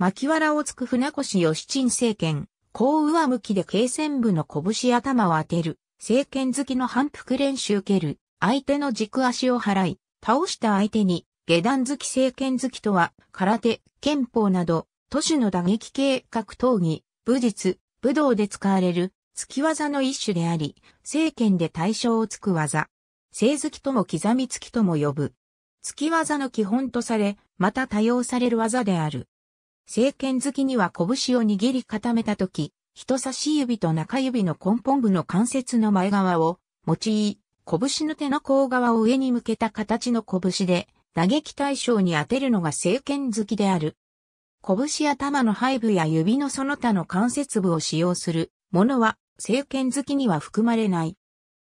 薪原をつく船越義鎮政権、こう上向きで継戦部の拳頭を当てる、政権好きの反復練習ける、相手の軸足を払い、倒した相手に、下段好き政権好きとは、空手、憲法など、都市の打撃系格闘技、武術、武道で使われる、き技の一種であり、政権で対象をつく技。聖きとも刻みきとも呼ぶ。き技の基本とされ、また多用される技である。政権好きには拳を握り固めたとき、人差し指と中指の根本部の関節の前側を用い、拳の手の甲側を上に向けた形の拳で打撃対象に当てるのが政権好きである。拳頭の背部や指のその他の関節部を使用するものは政権好きには含まれない。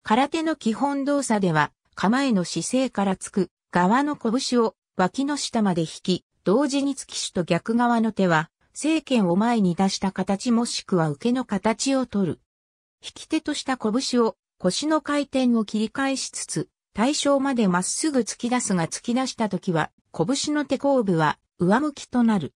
空手の基本動作では構えの姿勢からつく側の拳を脇の下まで引き、同時に突き手と逆側の手は、正剣を前に出した形もしくは受けの形を取る。引き手とした拳を腰の回転を切り返しつつ、対象までまっすぐ突き出すが突き出した時は、拳の手後部は上向きとなる。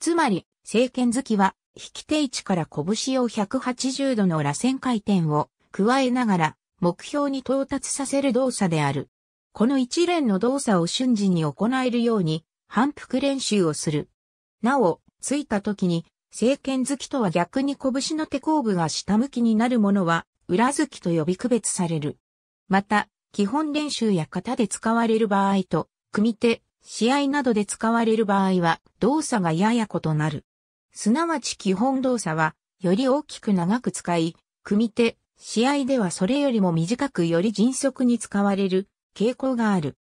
つまり、正剣突きは、引き手位置から拳を180度の螺旋回転を加えながら、目標に到達させる動作である。この一連の動作を瞬時に行えるように反復練習をする。なお、ついた時に、聖剣好きとは逆に拳の手甲部が下向きになるものは、裏好きと呼び区別される。また、基本練習や型で使われる場合と、組手、試合などで使われる場合は、動作がやや異なる。すなわち基本動作は、より大きく長く使い、組手、試合ではそれよりも短くより迅速に使われる傾向がある。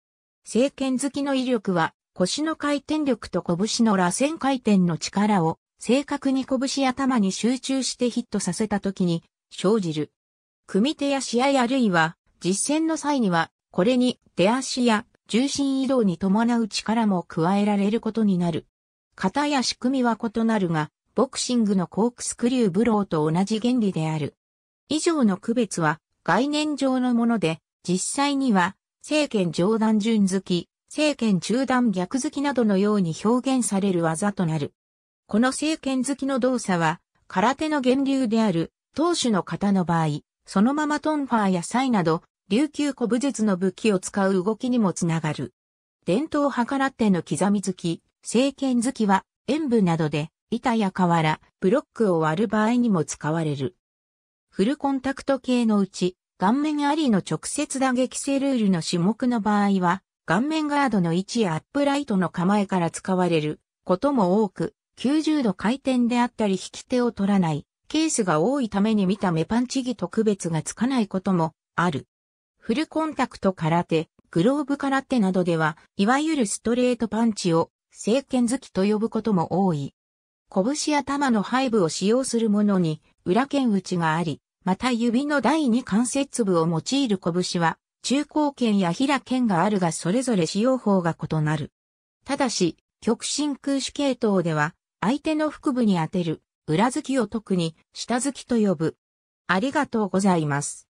聖剣好きの威力は、腰の回転力と拳の螺旋回転の力を、正確に拳頭に集中してヒットさせた時に、生じる。組手や試合あるいは、実践の際には、これに出足や重心移動に伴う力も加えられることになる。型や仕組みは異なるが、ボクシングのコークスクリューブローと同じ原理である。以上の区別は概念上のもので、実際には政権上段順好き、政権中段逆好きなどのように表現される技となる。この政権好きの動作は、空手の源流である、当主の方の場合、そのままトンファーやサイなど、琉球古武術の武器を使う動きにもつながる。伝統派空手の刻みき、政権きは演武などで板や瓦、ブロックを割る場合にも使われる。フルコンタクト系のうち、顔面ありの直接打撃性ルールの種目の場合は、顔面ガードの位置やアップライトの構えから使われることも多く、90度回転であったり引き手を取らないケースが多いために見た目パンチ技特別がつかないこともある。フルコンタクト空手、グローブ空手などでは、いわゆるストレートパンチを聖剣好きと呼ぶことも多い。拳や玉の背部を使用するものに裏剣打ちがあり、また指の第二関節部を用いる拳は、中高剣や平剣があるがそれぞれ使用法が異なる。ただし、極真空手系統では、相手の腹部に当てる、裏付きを特に、下付きと呼ぶ。ありがとうございます。